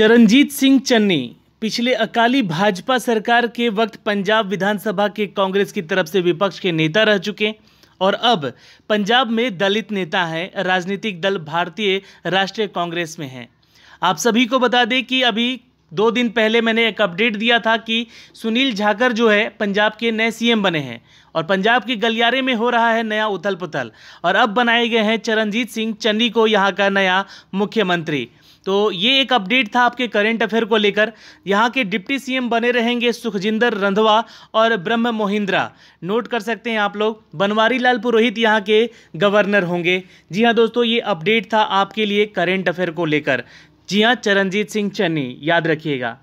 चरणजीत सिंह चन्नी पिछले अकाली भाजपा सरकार के वक्त पंजाब विधानसभा के कांग्रेस की तरफ से विपक्ष के नेता रह चुके और अब पंजाब में दलित नेता हैं राजनीतिक दल भारतीय राष्ट्रीय कांग्रेस में हैं आप सभी को बता दें कि अभी दो दिन पहले मैंने एक अपडेट दिया था कि सुनील झाकर जो है पंजाब के नए सीएम बने हैं और पंजाब के गलियारे में हो रहा है नया उथल पुथल और अब बनाए गए हैं चरणजीत सिंह चन्नी को यहाँ का नया मुख्यमंत्री तो ये एक अपडेट था आपके करंट अफेयर को लेकर यहाँ के डिप्टी सीएम बने रहेंगे सुखजिंदर रंधवा और ब्रह्म मोहिंद्रा नोट कर सकते हैं आप लोग बनवारी लाल पुरोहित यहाँ के गवर्नर होंगे जी हाँ दोस्तों ये अपडेट था आपके लिए करंट अफेयर को लेकर जी हाँ चरणजीत सिंह चन्नी याद रखिएगा